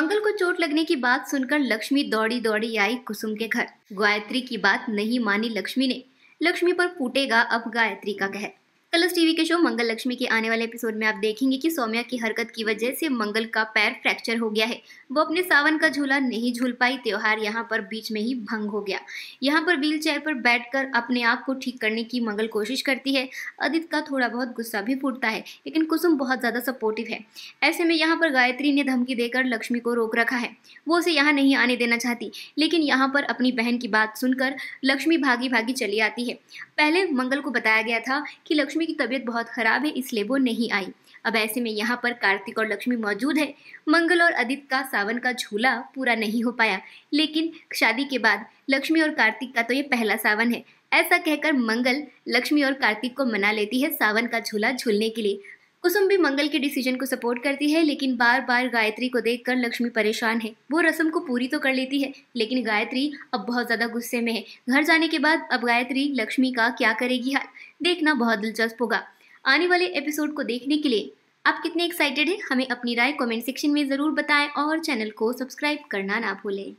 मंगल को चोट लगने की बात सुनकर लक्ष्मी दौड़ी दौड़ी आई कुसुम के घर गायत्री की बात नहीं मानी लक्ष्मी ने लक्ष्मी पर फूटेगा अब गायत्री का कहर कलर्स टीवी के शो मंगल लक्ष्मी के आने वाले एपिसोड में आप देखेंगे कि सौम्या की हरकत की वजह से मंगल का पैर फ्रैक्चर हो गया है वो अपने सावन का झूला नहीं झूल पाई त्यौहार यहाँ पर बीच में ही भंग हो गया यहाँ पर व्हील चेयर पर बैठकर अपने आप को ठीक करने की मंगल कोशिश करती है अदित का थोड़ा बहुत गुस्सा भी फूटता है लेकिन कुसुम बहुत ज़्यादा सपोर्टिव है ऐसे में यहाँ पर गायत्री ने धमकी देकर लक्ष्मी को रोक रखा है वो उसे यहाँ नहीं आने देना चाहती लेकिन यहाँ पर अपनी बहन की बात सुनकर लक्ष्मी भागी भागी चली आती है पहले मंगल को बताया गया था कि लक्ष्मी लक्ष्मी की तबीयत बहुत खराब है इसलिए वो नहीं आई अब ऐसे में यहाँ पर कार्तिक और लक्ष्मी मौजूद है मंगल और अदित का सावन का झूला पूरा नहीं हो पाया लेकिन शादी के बाद लक्ष्मी और कार्तिक का तो ये पहला सावन है ऐसा कहकर मंगल लक्ष्मी और कार्तिक को मना लेती है सावन का झूला झूलने के लिए कुसुम भी मंगल के डिसीजन को सपोर्ट करती है लेकिन बार बार गायत्री को देखकर लक्ष्मी परेशान है वो रस्म को पूरी तो कर लेती है लेकिन गायत्री अब बहुत ज़्यादा गुस्से में है घर जाने के बाद अब गायत्री लक्ष्मी का क्या करेगी हाल देखना बहुत दिलचस्प होगा आने वाले एपिसोड को देखने के लिए आप कितने एक्साइटेड हैं हमें अपनी राय कमेंट सेक्शन में ज़रूर बताएं और चैनल को सब्सक्राइब करना ना भूलें